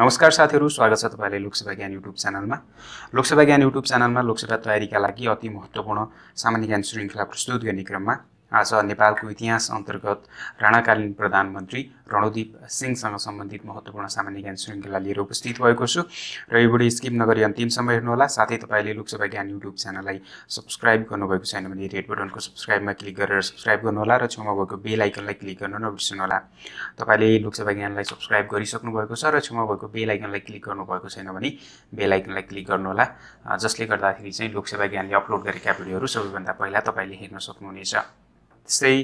नमस्कार साथीहरू स्वागत छ तपाईँलाई लोकसेवा ज्ञान युट्युब च्यानलमा लोकसेवा ज्ञान युट्युब च्यानलमा लोकसेवा तयारीका लागि अति महत्त्वपूर्ण सामान्य ज्ञान श्रृङ्खला प्रस्तुत गर्ने क्रममा आज नेपालको इतिहास अन्तर्गत राणाकालीन प्रधानमन्त्री रणदीप सिंहसँग सम्बन्धित महत्त्वपूर्ण सामान्य ज्ञान श्रृङ्खला लिएर उपस्थित भएको छु र यो भिडियो स्किप नगरी अन्तिम समय हेर्नुहोला साथै तपाईँले लोकसभा ज्ञान युट्युब च्यानललाई सब्सक्राइब गर्नुभएको छैन भने रेड बटनको सब्सक्राइबमा क्लिक गरेर सब्सक्राइब गर्नुहोला र छेउमा भएको बेल आइकनलाई क्लिक गर्न नबिर्सनुहोला तपाईँले लोकसभा ज्ञानलाई सब्सक्राइब गरिसक्नु भएको छ र छेउमा भएको बेल आइकनलाई क्लिक गर्नुभएको छैन भने बेल आइकनलाई क्लिक गर्नुहोला जसले गर्दाखेरि चाहिँ लोकसेवा ज्ञानले अपलोड गरेका भिडियोहरू सबैभन्दा पहिला तपाईँले हेर्न सक्नुहुनेछ त्यस्तै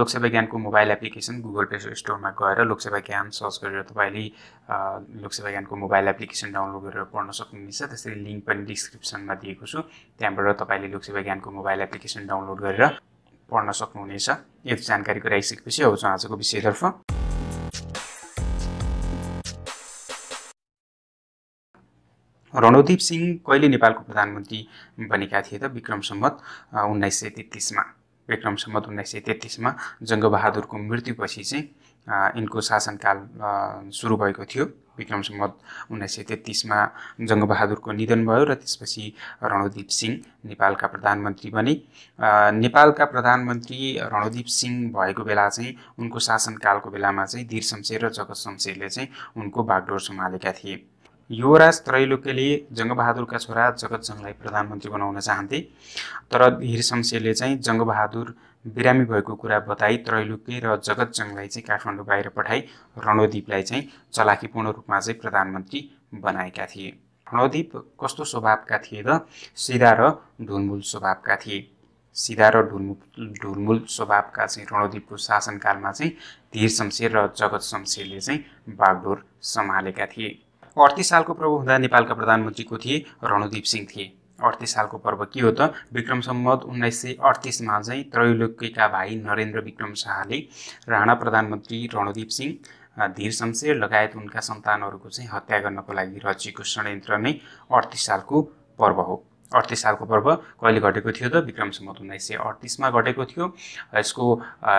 लोकसेवा ज्ञानको मोबाइल एप्लिकेसन गुगल प्ले स्टोरमा गएर लोकसेवा ज्ञान सर्च गरेर तपाईँले लोकसेवा ज्ञानको मोबाइल एप्लिकेसन डाउनलोड गरेर पढ्न सक्नुहुनेछ त्यसरी लिङ्क पनि डिस्क्रिप्सनमा दिएको छु त्यहाँबाट तपाईँले लोकसेवा ज्ञानको मोबाइल एप्लिकेसन डाउनलोड गरेर पढ्न सक्नुहुनेछ यदि जानकारी गराइसकेपछि आउँछ आजको विषयतर्फ रणदीप सिंह कहिले नेपालको प्रधानमन्त्री बनेका थिए त विक्रम सम्मत उन्नाइस सय तेत्तिसमा विक्रम सम्मत उन्नाइस सय तेत्तिसमा जङ्गबहादुरको मृत्युपछि चाहिँ यिनको शासनकाल सुरु भएको थियो विक्रम सम्मत उन्नाइस सय तेत्तिसमा जङ्गबहादुरको निधन भयो र त्यसपछि रणदीप सिंह नेपालका प्रधानमन्त्री बने नेपालका प्रधानमन्त्री रणदीप सिंह भएको बेला चाहिँ उनको शासनकालको बेलामा चाहिँ धीर शमशेर र जगत शमशेरले चाहिँ उनको बागडोर सम्हालेका थिए युवराज त्रैलोक्यले जङ्गबहादुरका छोरा जगतजङलाई प्रधानमन्त्री बनाउन चाहन्थे तर धीर शमशेरले चाहिँ जङ्गबहादुर बिरामी भएको कुरा बताई त्रैलोक्य र जगतजङलाई चाहिँ काठमाडौँ बाहिर पठाई रणोदीपलाई चाहिँ चलाखीपूर्ण रूपमा चाहिँ प्रधानमन्त्री बनाएका थिए रणोदीप कस्तो स्वभावका थिए त सिधा र ढुलमुल स्वभावका थिए सिधा र ढुलमुल ढुलमुल स्वभावका चाहिँ रणोदीपको शासनकालमा चाहिँ धीर शमशेर र जगत शमशेरले चाहिँ बागडोर सम्हालेका थिए अडतिस सालको प्रभु हुँदा नेपालका प्रधानमन्त्रीको थिए रणदीप सिंह थिए अडतिस सालको पर्व के हो त विक्रम सम्मत उन्नाइस सय अडतिसमा चाहिँ त्रैलोक्यका भाइ नरेन्द्र विक्रम शाहले राणा प्रधानमन्त्री रणदीप सिंह धीर शमशेर लगायत उनका सन्तानहरूको चाहिँ हत्या गर्नको लागि रचिएको षड्यन्त्र नै अडतिस सालको पर्व हो अडतिस सालको पर्व कहिले घटेको थियो त विक्रम सम्मत उन्नाइस सय अडतिसमा घटेको थियो यसको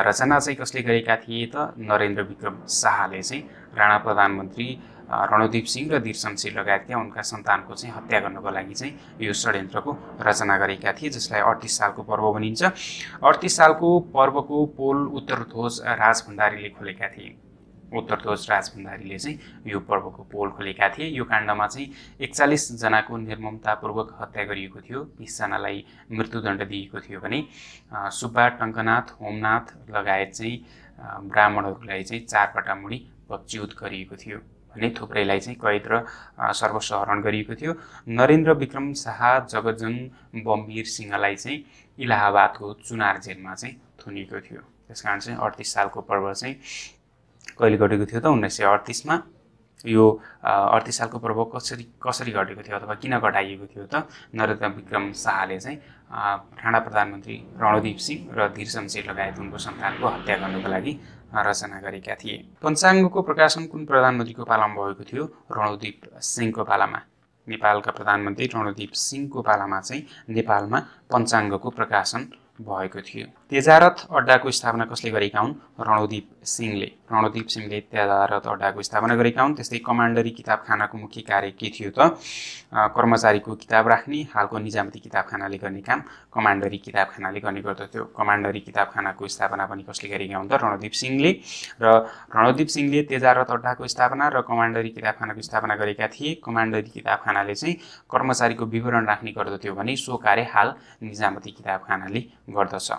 रचना चाहिँ कसले गरेका थिए त नरेन्द्र विक्रम शाहले चाहिँ राणा प्रधानमन्त्री रणदीप सिंह र दीर्शन सिंह लगायतका उनका सन्तानको चाहिँ हत्या गर्नको लागि चाहिँ यो षड्यन्त्रको रचना गरेका थिए जसलाई अडतिस सालको पर्व भनिन्छ अडतिस सालको पर्वको पोल उत्तरध्वज राज भण्डारीले खोलेका थिए उत्तरध्वज राज भण्डारीले चाहिँ यो पर्वको पोल खोलेका थिए यो काण्डमा चाहिँ एकचालिसजनाको निर्ममतापूर्वक हत्या गरिएको थियो बिसजनालाई मृत्युदण्ड दिएको थियो भने सुब्बा टङ्कनाथ होमनाथ लगायत चाहिँ ब्राह्मणहरूलाई चाहिँ चारपटा मुडी पच्युत गरिएको थियो भने थुप्रैलाई चाहिँ कैद र हरण गरिएको थियो नरेन्द्र विक्रम शाह जगतजन बम्बीर सिंहलाई चाहिँ इलाहाबादको चुनार जेलमा चाहिँ थुनिएको थियो त्यस कारण चाहिँ अडतिस सालको पर्व चाहिँ कहिले घटेको थियो त उन्नाइस सय अडतिसमा यो अडतिस सालको पर्व कसरी कसरी घटेको थियो अथवा किन घटाइएको थियो त नरेन्द्र विक्रम शाहले चाहिँ ठाडा प्रधानमन्त्री रणदीप सिंह र धीरसम सिंह लगायत उनको सन्तानको हत्या गर्नको लागि रचना गरेका थिए पञ्चाङ्गको प्रकाशन कुन प्रधानमन्त्रीको पालामा भएको थियो रणदीप सिंहको पालामा नेपालका प्रधानमन्त्री रणदीप सिंहको पालामा चाहिँ नेपालमा पञ्चाङ्गको प्रकाशन भएको थियो तेजारथ अड्डाको स्थापना कसले गरेका हुन् रणदीप सिंहले रणदीप सिंहले तेजारथ अड्डाको स्थापना गरेका हुन् त्यस्तै कमान्डरी किताबखानाको मुख्य कार्य के थियो त कर्मचारीको किताब राख्ने हालको निजामती किताबखानाले गर्ने काम कमान्डरी किताबखानाले गर्ने गर्दथ्यो कमान्डरी किताबखानाको स्थापना पनि कसले गरेका हुन् त रणदीप सिंहले र रणदीप सिंहले तेजारथ अड्डाको स्थापना र कमान्डरी किताबखानाको स्थापना गरेका थिए कमान्डरी किताबखानाले चाहिँ कर्मचारीको विवरण राख्ने गर्दथ्यो भने सो कार्य हाल निजामती किताबखानाले गर्दछ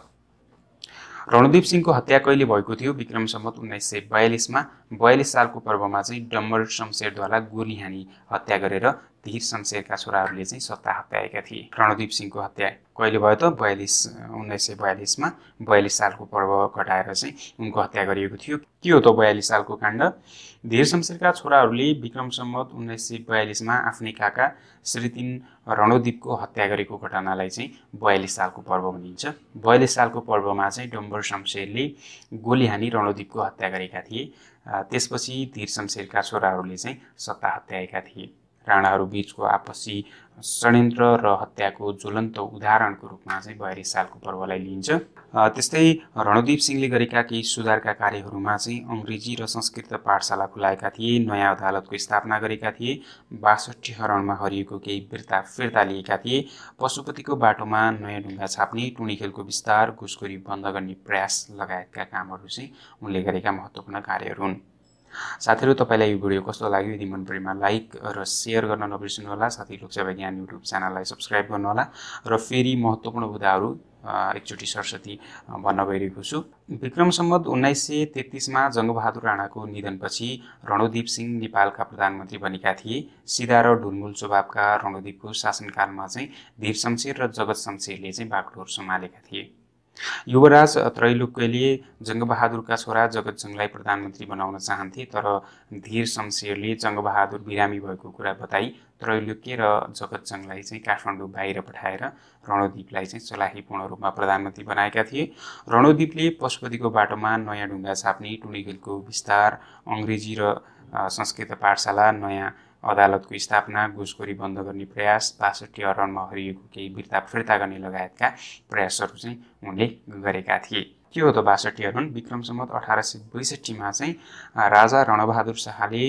रणदीप सिंहको हत्या कहिले भएको थियो विक्रम सम्मत उन्नाइस सय बयालिसमा बयालिस सालको पर्वमा चाहिँ डम्बर शमशेरद्वारा गोली हानी हत्या गरेर धीर शमशेरका छोराहरूले चाहिँ सत्ता हत्याएका थिए रणदीप सिंहको हत्या कहिले भयो त बयालिस उन्नाइस सय बयालिसमा बयालिस सालको पर्व घटाएर चाहिँ उनको हत्या गरिएको थियो के हो त बयालिस सालको काण्ड धीर शमशेरका छोराहरूले विक्रम सम्मत उन्नाइस सय बयालिसमा आफ्नै काका श्रीतिन रणोदीपको रणदीपको हत्या गरेको घटनालाई चाहिँ बयालिस सालको पर्व भनिन्छ बयालिस सालको पर्वमा चाहिँ डम्बर शमशेरले गोली हानी रणदीपको हत्या गरेका थिए त्यसपछि धीर शमशेरका छोराहरूले चाहिँ सत्ता हत्याएका थिए बिचको आपसी षड्यन्त्र र हत्याको ज्वलन्त उदाहरणको रूपमा चाहिँ बहरी सालको पर्वलाई लिइन्छ त्यस्तै रणदीप सिंहले गरेका केही सुधारका कार्यहरूमा चाहिँ अङ्ग्रेजी र संस्कृत पाठशाला खुलाएका थिए नयाँ अदालतको स्थापना गरेका थिए बासठी हरणमा हरिएको केही फिर्ता फिर्ता लिएका थिए पशुपतिको बाटोमा नयाँ ढुङ्गा छाप्ने टुणी खेलको विस्तार घुसखोरी बन्द गर्ने प्रयास लगायतका कामहरू चाहिँ उनले गरेका महत्त्वपूर्ण कार्यहरू हुन् साथीहरू तपाईँलाई यो भिडियो कस्तो लाग्यो यदि मन परेमा लाइक र सेयर गर्न होला साथै लोकसेवा ज्ञान युट्युब च्यानललाई सब्सक्राइब होला र फेरि महत्त्वपूर्ण कुराहरू एकचोटि सरस्वती भन्न गइरहेको छु विक्रम सम्बत उन्नाइस सय तेत्तिसमा जङ्गबहादुर राणाको निधनपछि रणदीप सिंह नेपालका प्रधानमन्त्री बनेका थिए सिधा र ढुलमुल स्वभावका रणदीपको शासनकालमा चाहिँ धीर शमशेर र जगत शमशेरले चाहिँ बागडोर सम्हालेका थिए युवराज त्रैलोक्यले जङ्गबहादुरका छोरा जगतसिंहलाई प्रधानमन्त्री बनाउन चाहन्थे तर धीर शमशेरले जङ्गबहादुर बिरामी भएको कुरा बताई त्रैलोक्य र जगतसिंहलाई चाहिँ काठमाडौँ बाहिर पठाएर रणदीपलाई चाहिँ सलाहीपूर्ण रूपमा प्रधानमन्त्री बनाएका थिए रणदीपले पशुपतिको बाटोमा नयाँ ढुङ्गा छाप्ने टुनिगेलको विस्तार अङ्ग्रेजी र संस्कृत पाठशाला नयाँ अदालतको स्थापना घुसखोरी बन्द गर्ने प्रयास बासठी अरबमा हरिएको केही बिर्ता फिर्ता गर्ने लगायतका प्रयासहरू चाहिँ उनले गरेका थिए के हो त बासठी अरुण विक्रम सम्मत अठार सय बैसठीमा चाहिँ राजा रणबहादुर शाहले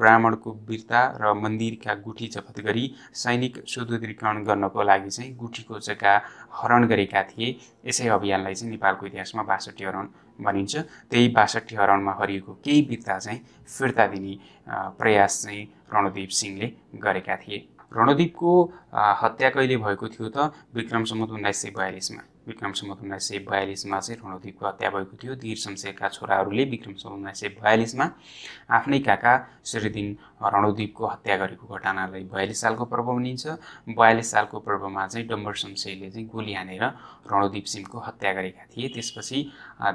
ब्राह्मणको वीरता र मन्दिरका गुठी जफत गरी सैनिक सुदृढीकरण गर्नको लागि चाहिँ गुठीको जग्गा हरण गरेका थिए यसै अभियानलाई चाहिँ नेपालको इतिहासमा बासठी अरुण भनिन्छ त्यही बासठी हरणमा हरिएको केही बिर्ता चाहिँ फिर्ता दिने प्रयास चाहिँ रणदीप सिंहले गरेका थिए रणदीपको हत्या कहिले भएको थियो त विक्रम सम्मत उन्नाइस सय बयालिसमा विक्रम सम्मत उन्नाइस सय बयालिसमा चाहिँ रणदीपको हत्या भएको थियो धीर शमशेरका छोराहरूले विक्रम सम्मत उन्नाइस सय बयालिसमा आफ्नै काका श्रीदिन रणदीपको हत्या गरेको घटनालाई बयालिस सालको पर्व भनिन्छ बयालिस सालको पर्वमा चाहिँ डम्बर शमशेरले चाहिँ गोली हानेर रणदीप सिंहको हत्या गरेका थिए त्यसपछि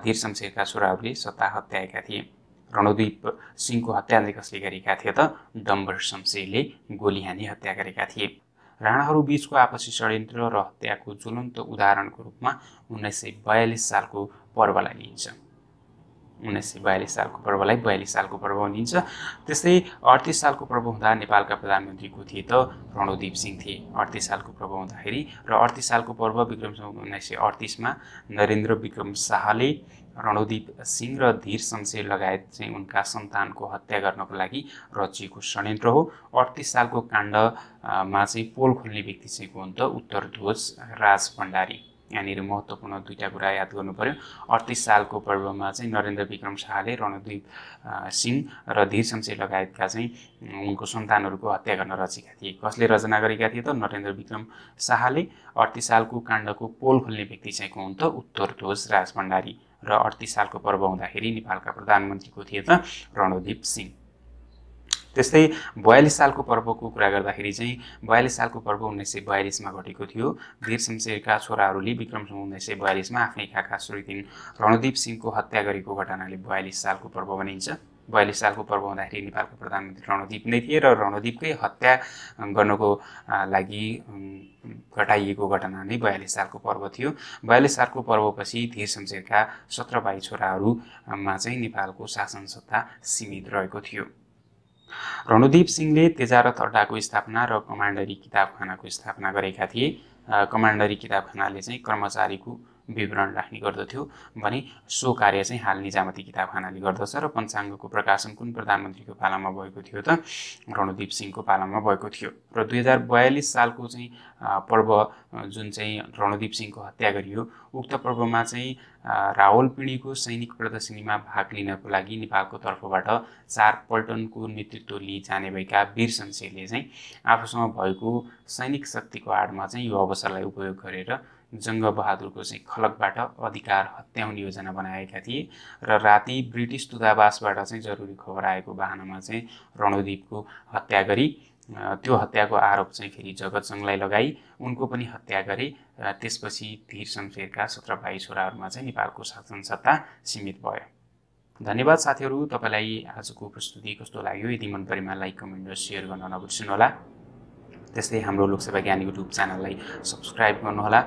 धीर शमशेरका छोराहरूले सत्ता हत्याएका थिए रणदीप सिंहको हत्या कसले गरेका थिए त डम्बर शमशेरले गोली हानी हत्या गरेका थिए राणाहरू बिचको आपसी षड्यन्त्र र हत्याको ज्वलन्त उदाहरणको रूपमा उन्नाइस सय बयालिस सालको पर्वलाई लिइन्छ उन्नाइस सय बयालिस सालको पर्वलाई बयालिस सालको पर्व भनिन्छ त्यस्तै अडतिस सालको पर्व हुँदा नेपालका प्रधानमन्त्रीको थिए त प्रणवदीप सिंह थिए अडतिस सालको पर्व हुँदाखेरि र अडतिस सालको पर्व विक्रम उन्नाइस सय अडतिसमा नरेन्द्र विक्रम शाहले रणदीप सिंह र धीर शमशेर लगायत चाहिँ उनका सन्तानको हत्या गर्नको लागि रचिएको षड्यन्त्र हो अडतिस सालको काण्डमा चाहिँ पोल खोल्ने व्यक्ति चाहिँ को हुन् त उत्तर ध्वज राज भण्डारी यहाँनिर महत्त्वपूर्ण दुईवटा कुरा याद गर्नु पऱ्यो अडतिस सालको पर्वमा चाहिँ नरेन्द्र विक्रम शाहले रणदीप सिंह र धीर शमशेर लगायतका चाहिँ उनको सन्तानहरूको हत्या गर्न रचेका थिए कसले रचना गरेका थिए त नरेन्द्र विक्रम शाहले अडतिस सालको काण्डको पोल खोल्ने व्यक्ति चाहिँ को हुन् त उत्तर ध्वज राज भण्डारी र अडतिस सालको पर्व हुँदाखेरि नेपालका प्रधानमन्त्रीको थिए त रणदीप सिंह त्यस्तै बयालिस सालको पर्वको कुरा गर्दाखेरि चाहिँ बयालिस सालको पर्व उन्नाइस सय बयालिसमा घटेको थियो धीर शमशेरका छोराहरूले विक्रम उन्नाइस सय बयालिसमा आफ्नै काका दिन रणदीप सिंहको हत्या गरेको घटनाले बयालिस सालको पर्व भनिन्छ बयालिस सालको पर्व हुँदाखेरि नेपालको प्रधानमन्त्री रणदीप नै थिए र रणदीपकै हत्या गर्नको लागि घटाइएको घटना नै बयालिस सालको पर्व थियो बयालिस सालको पर्वपछि धीर शमशेरका सत्र भाइ छोराहरूमा चाहिँ नेपालको शासन सत्ता सीमित रहेको थियो रणुदीप सिंहले तेजारथ अड्डाको स्थापना र कमान्डरी किताबखानाको स्थापना गरेका थिए कमान्डरी किताबखानाले चाहिँ कर्मचारीको विवरण राख्ने गर्दथ्यो भने सो कार्य चाहिँ हाल निजामती किताबखानाले गर्दछ र पञ्चाङ्गको प्रकाशन कुन प्रधानमन्त्रीको पालामा भएको थियो त रणदीप सिंहको पालामा भएको थियो र दुई हजार बयालिस सालको चाहिँ पर्व जुन चाहिँ रणदीप सिंहको हत्या गरियो उक्त पर्वमा चाहिँ राहुल पिँढीको सैनिक प्रदर्शनीमा भाग लिनको लागि नेपालको तर्फबाट चार पल्टनको नेतृत्व लिई जाने भएका वीर शमशेरले चाहिँ आफूसँग भएको सैनिक शक्तिको आडमा चाहिँ यो अवसरलाई उपयोग गरेर जङ्गबहादुरको चाहिँ खलकबाट अधिकार हत्याउने योजना बनाएका थिए र राति ब्रिटिस दूतावासबाट चाहिँ जरुरी खबर आएको बाहनामा चाहिँ रणदीपको हत्या गरी त्यो हत्याको आरोप चाहिँ फेरि जगतजङलाई लगाई उनको पनि हत्या गरे र त्यसपछि धीर शमशेरका सत्र भाइ छोराहरूमा चाहिँ नेपालको शासन सत्ता सीमित भयो धन्यवाद साथीहरू तपाईँलाई आजको प्रस्तुति कस्तो लाग्यो यदि मन परेमा लाइक कमेन्ट र सेयर गर्न नबुझ्नुहोला त्यस्तै हाम्रो लोकसेवा ज्ञान युट्युब च्यानललाई सब्सक्राइब गर्नुहोला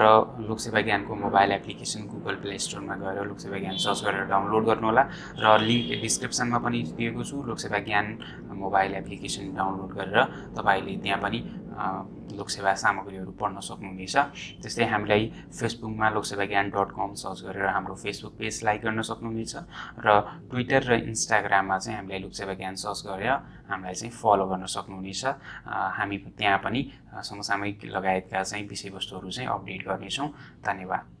र लोकसेवा ज्ञानको मोबाइल एप्लिकेसन गुगल प्ले स्टोरमा गएर लोकसेवा ज्ञान सर्च गरेर डाउनलोड गर्नुहोला र लिङ्क डिस्क्रिप्सनमा पनि दिएको छु लोकसेवा ज्ञान मोबाइल एप्लिकेसन डाउनलोड गरेर तपाईँले त्यहाँ पनि लोकसेवा सामग्रीहरू पढ्न सक्नुहुनेछ त्यस्तै हामीलाई फेसबुकमा लोकसेवा ज्ञान डट कम सर्च गरेर हाम्रो फेसबुक पेज लाइक गर्न सक्नुहुनेछ र ट्विटर र इन्स्टाग्राममा चाहिँ हामीलाई लोकसेवा ज्ञान सर्च गरेर हामीलाई चाहिँ फलो गर्न सक्नुहुनेछ हामी त्यहाँ पनि समसामयिक लगायतका चाहिँ विषयवस्तुहरू चाहिँ अपडेट गर्नेछौँ धन्यवाद